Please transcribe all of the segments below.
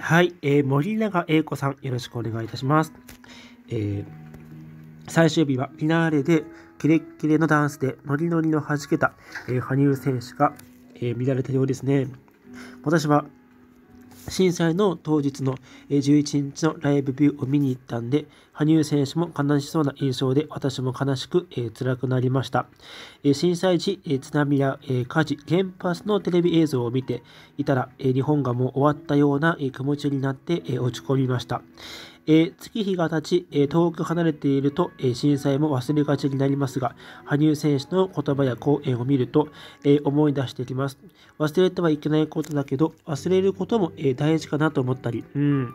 はい、えー、森永英子さん、よろしくお願いいたします。えー、最終日はフィナーレで、キレッキレのダンスで、ノリノリの弾けた、えー、羽生選手が、えー、見られたようですね。私は震災の当日の11日のライブビューを見に行ったんで、羽生選手も悲しそうな印象で、私も悲しく、えー、辛くなりました。えー、震災時、えー、津波や、え火事、原発のテレビ映像を見ていたら、え日本がもう終わったような、え気持ちになって、え落ち込みました。え月日が経ち、え遠く離れていると、え震災も忘れがちになりますが、羽生選手の言葉や講演を見ると、え思い出してきます。忘れてはいけないことだけど、忘れることも、え大事かなと思ったり、うん、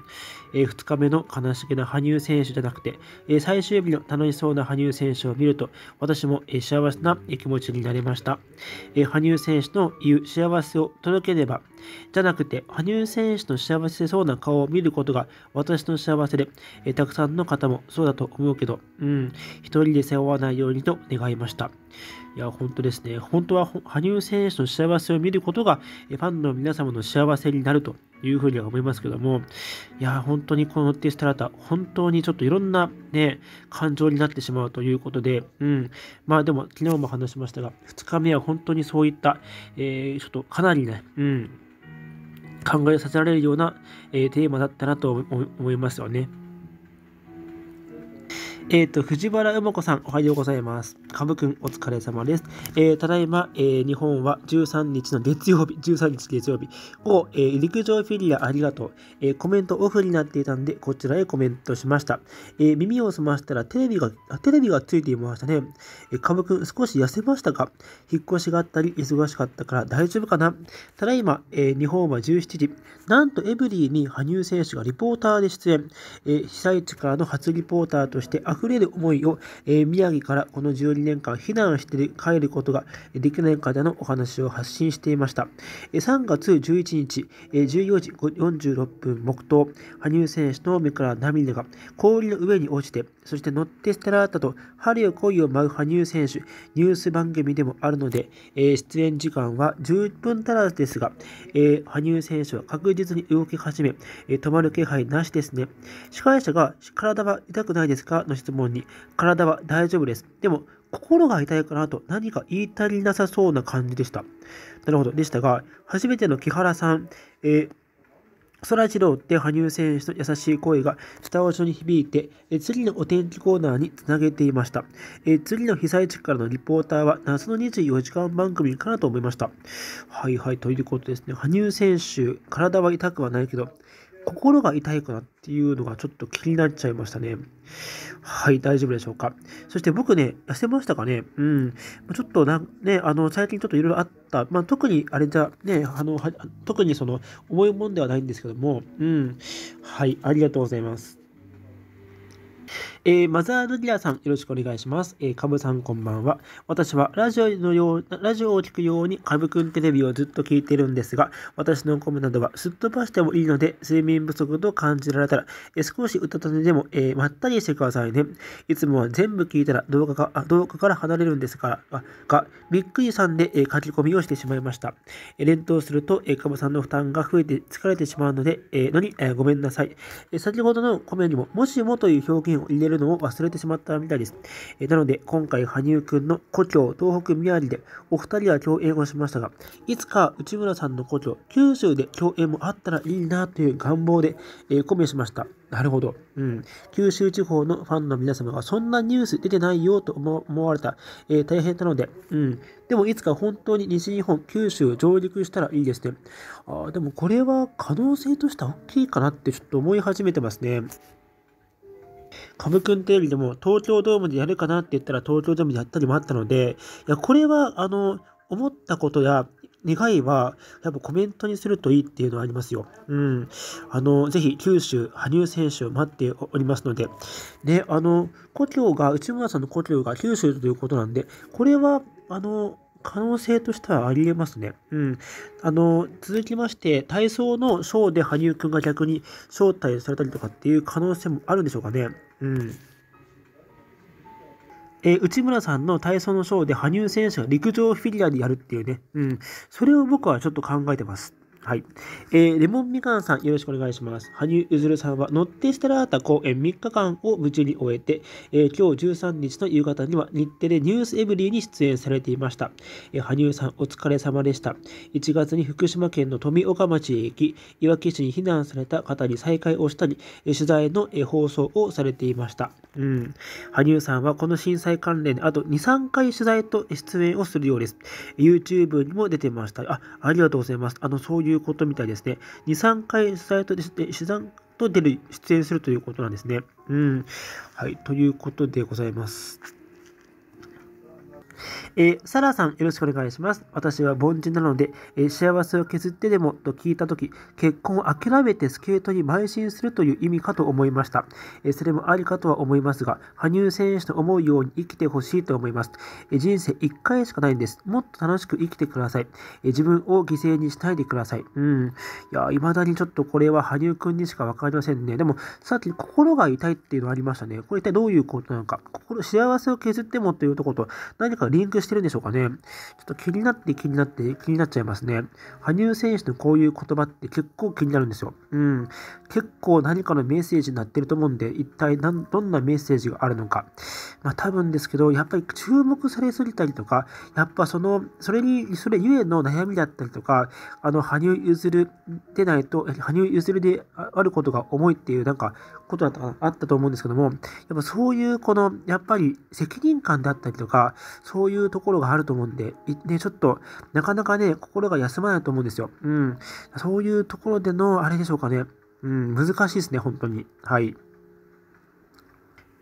え2日目の悲しげな羽生選手じゃなくて、え最終日の楽しそうな羽生選手を見ると、私も、え幸せな気持ちになりました。え羽生選手の言う幸せを届ければ、じゃなくて、羽生選手の幸せそうな顔を見ることが、私の幸せでえたくさんの方もそうだと思うけど、うん、一人で背負わないようにと願いました。いや、本当ですね。本当は羽生選手の幸せを見ることが、ファンの皆様の幸せになるというふうには思いますけども、いや、本当にこのテストラタ、本当にちょっといろんなね、感情になってしまうということで、うん、まあでも、昨日も話しましたが、2日目は本当にそういった、えー、ちょっとかなりね、うん、考えさせられるような、えー、テーマだったなと思いますよね。えっ、ー、と、藤原梅子さん、おはようございます。カブ君、お疲れ様です。えー、ただいま、えー、日本は13日の月曜日、13日月曜日を、えー、陸上フィギュアありがとう、えコメントオフになっていたんで、こちらへコメントしました。え耳を澄ましたらテレビが、テレビがついていましたね。えー、カブくん、少し痩せましたか引っ越しがあったり、忙しかったから大丈夫かなただいま、え日本は17時、なんとエブリィに羽生選手がリポーターで出演、え被災地からの初リポーターとして溢れる思いを、え宮城からこの12年間避難して帰ることができない方のお話を発信していました。3月11日、14時46分、黙祷、羽生選手の目から涙が氷の上に落ちて、そして乗って捨てられたと、針を恋を舞う羽生選手、ニュース番組でもあるので、出演時間は10分足らずですが、羽生選手は確実に動き始め、止まる気配なしですね。司会者が体は痛くないですかの質問に、体は大丈夫です。でも、心が痛いかなと何か言い足りなさそうな感じでした。なるほど。でしたが、初めての木原さん、えーそらって羽生選手の優しい声が下を緒に響いて、え次のお天気コーナーにつなげていました。え次の被災地からのリポーターは夏の24時間番組かなと思いました。はいはい、ということですね。羽生選手、体は痛くはないけど、心が痛いかなっていうのがちょっと気になっちゃいましたね。はい、大丈夫でしょうか。そして僕ね、痩せましたかねうん。ちょっとな、ね、あの、最近ちょっといろいろあった、まあ、特にあれじゃ、ね、あの、特にその、重いもんではないんですけども、うん。はい、ありがとうございます。えー、マザードギアさん、よろしくお願いします。えー、株さんこんばんは。私はラジオのよう、ラジオを聞くようにブくんテレビをずっと聞いてるんですが、私のコメなどはすっ飛ばしてもいいので、睡眠不足と感じられたら、えー、少し歌たたでも、えー、まったりしてくださいね。いつもは全部聞いたら動画が、動画から離れるんですから、が、びっくりさんで、えー、書き込みをしてしまいました。えー、連投すると、えー、株さんの負担が増えて疲れてしまうので、えー、のに、えー、ごめんなさい。えー、先ほどのコメにも、もしもという表現を入れるるのを忘れてしまったみたいです。えなので、今回、羽生くんの故郷、東北宮城で、お二人は共演をしましたが、いつか内村さんの故郷、九州で共演もあったらいいなという願望で、えー、込しました。なるほど。うん。九州地方のファンの皆様がそんなニュース出てないよと思われた、えー、大変なので、うん。でもいつか本当に西日本、九州上陸したらいいですね。あでもこれは可能性としては大きいかなってちょっと思い始めてますね。カくんっていよりでも、東京ドームでやるかなって言ったら、東京ドームでやったりもあったので、いや、これは、あの、思ったことや、願いは、やっぱコメントにするといいっていうのはありますよ。うん。あの、ぜひ、九州、羽生選手待っておりますので。ね、あの、故郷が、内村さんの故郷が九州ということなんで、これは、あの、可能性としてはありえますね。うん。あの、続きまして、体操のショーで羽生くんが逆に招待されたりとかっていう可能性もあるんでしょうかね。うん。え内村さんの体操のショーで羽生選手が陸上フィギュアでやるっていうね、うん、それを僕はちょっと考えてます。はい。えー、レモンみかんさん、よろしくお願いします。羽生結弦さんは、乗ってステラータ公演3日間を無事に終えて、えー、今日13日の夕方には日テレニュースエブリーに出演されていました。えー、羽生さん、お疲れ様でした。1月に福島県の富岡町駅、いわき市に避難された方に再会をしたり、取材の放送をされていました。うん。羽生さんはこの震災関連で、あと2、3回取材と出演をするようです。YouTube にも出てました。あ、ありがとうございます。あの、そういういうことみたいですね。2、3回取材とですね、取材と出る、出演するということなんですね。うん。はい、ということでございます。えー、サラさん、よろしくお願いします。私は凡人なので、えー、幸せを削ってでもと聞いたとき、結婚を諦めてスケートに邁進するという意味かと思いました。えー、それもありかとは思いますが、羽生選手と思うように生きてほしいと思います。えー、人生1回しかないんです。もっと楽しく生きてください。えー、自分を犠牲にしないでください。うん。いや、未だにちょっとこれは羽生くんにしかわかりませんね。でも、さっき心が痛いっていうのありましたね。これ一体どういうことなのか。心、幸せを削ってもというところと、何かリンクしてるんでしょうかね。ちょっと気になって気になって気になっちゃいますね。羽生選手のこういう言葉って結構気になるんですよ。うん。結構何かのメッセージになってると思うんで、一体どんなメッセージがあるのか。まあ多分ですけど、やっぱり注目されすぎたりとか、やっぱその、それに、それゆえの悩みだったりとか、あの、羽生結弦でないと、羽生結弦であることが重いっていう、なんか、ことだったあったと思うんですけども、やっぱそういうこの、やっぱり責任感であったりとか、そそういうところがあると思うんで、ね、ちょっと、なかなかね、心が休まないと思うんですよ。うん。そういうところでの、あれでしょうかね。うん、難しいですね、本当に。はい。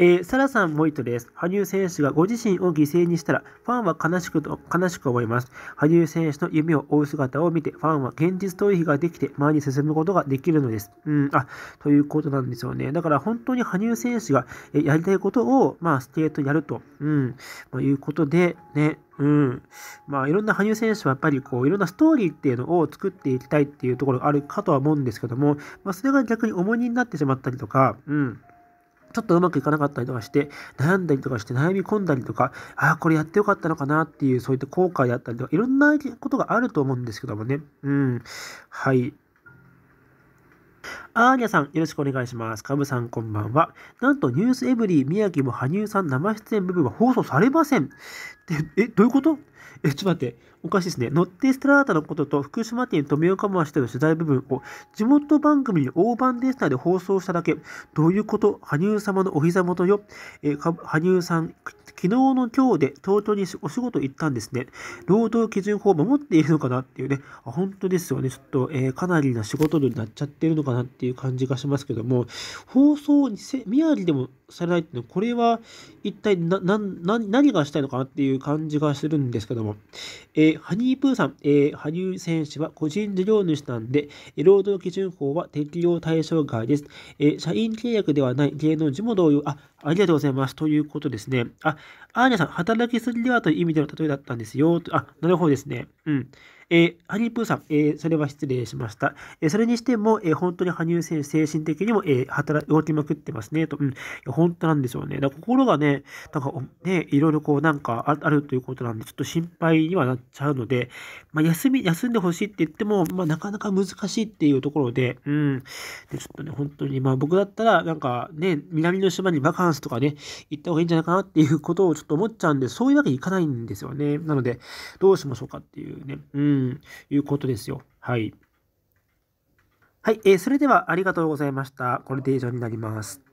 えー、サラさん、モイトです。羽生選手がご自身を犠牲にしたら、ファンは悲しくと悲しく思います。羽生選手の夢を追う姿を見て、ファンは現実逃避ができて、前に進むことができるのです。うん、あ、ということなんですよね。だから本当に羽生選手がやりたいことを、まあ、スケートやると、うん、まあ、いうことで、ね、うん。まあ、いろんな羽生選手はやっぱりこう、いろんなストーリーっていうのを作っていきたいっていうところがあるかとは思うんですけども、まあ、それが逆に重荷になってしまったりとか、うん。ちょっとうまくいかなかったりとかして、悩んだりとかして、悩み込んだりとか、ああ、これやってよかったのかなっていう、そういった後悔だったりとか、いろんなことがあると思うんですけどもね。うん。はい。アーニャさん、よろしくお願いします。カブさん、こんばんは。なんと、ニュースエブリー、宮城も羽生さん生出演部分は放送されません。え、どういうこと え、ちょっと待って、おかしいですね。ノッテ・ストラータのことと福島県富岡町での取材部分を地元番組に大盤デスターで放送しただけ。どういうこと羽生様のお膝元よ。え羽生さん、昨日の今日で東京にお仕事行ったんですね。労働基準法を守っているのかなっていうね。あ本当ですよね。ちょっと、えー、かなりな仕事量になっちゃってるのかなっていう感じがしますけども、放送にせ、宮城でもされないっていうのは、これは一体な、な、何がしたいのかなっていう感じがするんですけども、えー、ハニープーさん、えー、羽生選手は個人事業主なんで、労働基準法は適用対象外です。えー、社員契約ではない芸能人も同様、あ、ありがとうございます。ということですね。あ、アーニャさん、働きすぎではという意味での例えだったんですよ。あ、なるほどですね。うん。えー、ハニープーさん、えー、それは失礼しました。えー、それにしても、えー、本当に羽生選手、精神的にも、えー、働動きまくってますね、と。うん、いや本当なんですよね。だから心がね、なんか、ね、いろいろこう、なんかあるということなんで、ちょっと心配にはなっちゃうので、まあ、休み、休んでほしいって言っても、まあ、なかなか難しいっていうところで、うん、でちょっとね、本当に、まあ、僕だったら、なんかね、南の島にバカンスとかね、行った方がいいんじゃないかなっていうことをちょっと思っちゃうんで、そういうわけにいかないんですよね。なので、どうしましょうかっていうね。うん、いうことですよ。はい。はい、えー、それではありがとうございました。これで以上になります。